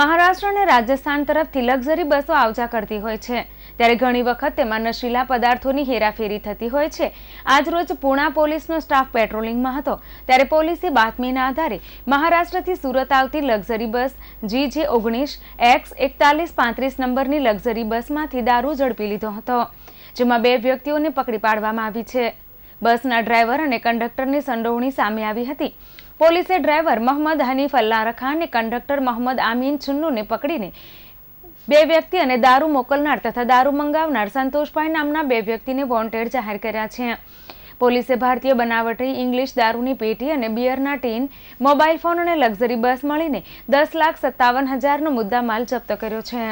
મહારાષ્ટ્ર અને રાજસ્થાન તરફથી લક્ઝરી બસો આવજા કરતી હોય છે ત્યારે ઘણી વખત તેમાં નશીલા પદાર્થોની હેરાફેરી થતી હોય છે આજરોજ પૂણા પોલીસનો સ્ટાફ પેટ્રોલિંગમાં હતો ત્યારે પોલીસે બાતમીના આધારે મહારાષ્ટ્રથી સુરત આવતી લક્ઝરી બસ જી જે ઓગણીસ એક્સ એકતાલીસ પાંત્રીસ નંબરની લક્ઝરી બસમાંથી દારૂ ઝડપી લીધો હતો જેમાં બે વ્યક્તિઓને પકડી પાડવામાં આવી છે બસના ડ્રાઈવર અને કંડક્ટરની સંડોવણી સામે આવી હતી પોલીસે ડ્રાઈવર મોહમ્મદ હનીફ અલ્લાહ ખાન અને કંડક્ટર મોહમ્મદ આમીન છુન્નુને પકડીને બે વ્યક્તિ અને દારૂ મોકલનાર તથા દારૂ મંગાવનાર સંતોષભાઈ નામના બે વ્યક્તિને વોન્ટેડ જાહેર કર્યા છે પોલીસે ભારતીય બનાવટી ઇંગ્લિશ દારૂની પેટી અને બિયરના ટીન મોબાઈલ ફોન અને લક્ઝરી બસ મળીને દસ લાખ સત્તાવન હજારનો મુદ્દામાલ જપ્ત કર્યો છે